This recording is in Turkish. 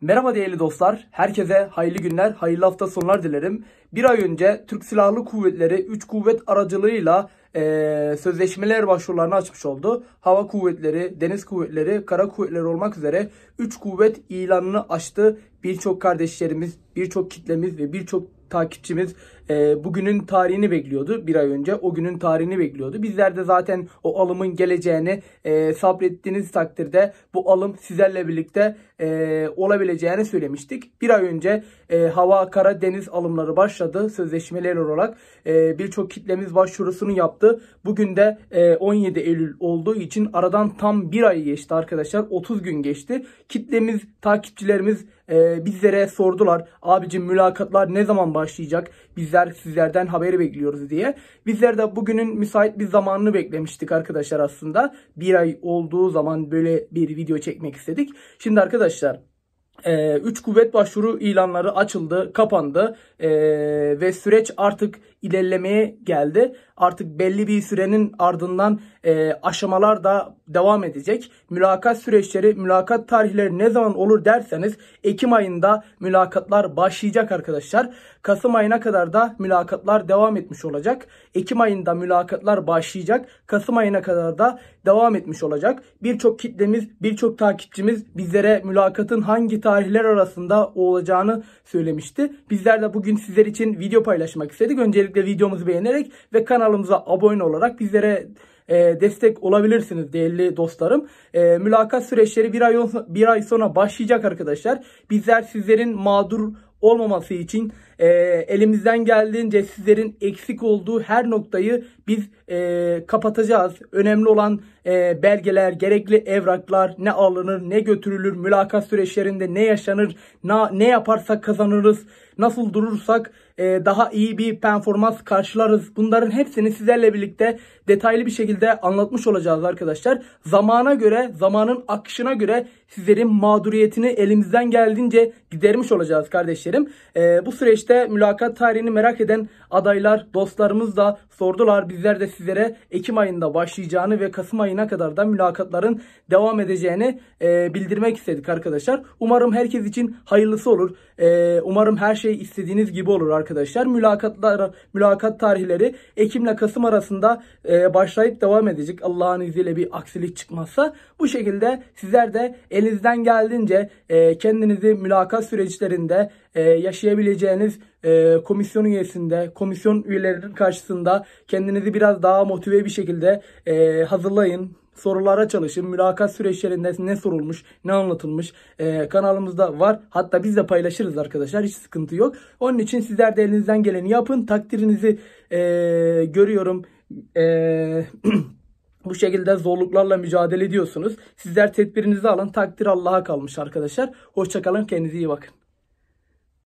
Merhaba değerli dostlar. Herkese hayırlı günler, hayırlı hafta sonlar dilerim. Bir ay önce Türk Silahlı Kuvvetleri 3 kuvvet aracılığıyla e, sözleşmeler başvurularını açmış oldu. Hava kuvvetleri, deniz kuvvetleri, kara kuvvetleri olmak üzere 3 kuvvet ilanını açtı. Birçok kardeşlerimiz, birçok kitlemiz ve birçok takipçimiz e, bugünün tarihini bekliyordu. Bir ay önce o günün tarihini bekliyordu. Bizler de zaten o alımın geleceğini e, sabrettiğiniz takdirde bu alım sizlerle birlikte e, olabileceğini söylemiştik. Bir ay önce e, hava, kara, deniz alımları başladı. Sözleşmeler olarak e, birçok kitlemiz başvurusunu yaptı. Bugün de e, 17 Eylül olduğu için aradan tam bir ay geçti arkadaşlar. 30 gün geçti. Kitlemiz, takipçilerimiz e, bizlere sordular. Abicim mülakatlar ne zaman başlayacak? Bizler sizlerden haberi bekliyoruz diye. Bizler de bugünün müsait bir zamanını beklemiştik arkadaşlar aslında. Bir ay olduğu zaman böyle bir video çekmek istedik. Şimdi arkadaşlar 3 e, kuvvet başvuru ilanları açıldı, kapandı ee, ve süreç artık ilerlemeye geldi. Artık belli bir sürenin ardından e, aşamalar da devam edecek. Mülakat süreçleri, mülakat tarihleri ne zaman olur derseniz Ekim ayında mülakatlar başlayacak arkadaşlar. Kasım ayına kadar da mülakatlar devam etmiş olacak. Ekim ayında mülakatlar başlayacak. Kasım ayına kadar da devam etmiş olacak. Birçok kitlemiz, birçok takipçimiz bizlere mülakatın hangi tarihler arasında olacağını söylemişti. Bizler de bugün sizler için video paylaşmak istedik. Öncelikle Öncelikle videomuzu beğenerek ve kanalımıza abone olarak bizlere e, destek olabilirsiniz değerli dostlarım. E, mülakat süreçleri bir ay, bir ay sonra başlayacak arkadaşlar. Bizler sizlerin mağdur olmaması için e, elimizden geldiğince sizlerin eksik olduğu her noktayı biz e, kapatacağız. Önemli olan e, belgeler, gerekli evraklar ne alınır, ne götürülür, mülakat süreçlerinde ne yaşanır, na, ne yaparsak kazanırız, nasıl durursak e, daha iyi bir performans karşılarız. Bunların hepsini sizlerle birlikte detaylı bir şekilde anlatmış olacağız arkadaşlar. Zamana göre, zamanın akışına göre sizlerin mağduriyetini elimizden geldiğince gidermiş olacağız kardeşlerim. E, bu süreçte mülakat tarihini merak eden adaylar, dostlarımız da sordular. Bizler de sizlere Ekim ayında başlayacağını ve Kasım ayında ayına kadar da mülakatların devam edeceğini e, bildirmek istedik arkadaşlar. Umarım herkes için hayırlısı olur. E, umarım her şey istediğiniz gibi olur arkadaşlar. Mülakatlar, mülakat tarihleri Ekim ile Kasım arasında e, başlayıp devam edecek. Allah'ın izniyle bir aksilik çıkmazsa bu şekilde sizler de elinizden geldiğince e, kendinizi mülakat süreçlerinde e, yaşayabileceğiniz e, komisyon üyesinde, komisyon üyelerinin karşısında kendinizi biraz daha motive bir şekilde e, hazırlayın sorulara çalışın. Mülakat süreçlerinde ne sorulmuş, ne anlatılmış e, kanalımızda var. Hatta biz de paylaşırız arkadaşlar. Hiç sıkıntı yok. Onun için sizler de elinizden geleni yapın. Takdirinizi e, görüyorum. Eee... bu şekilde zorluklarla mücadele ediyorsunuz. Sizler tedbirinizi alın. Takdir Allah'a kalmış arkadaşlar. Hoşçakalın. Kendinize iyi bakın.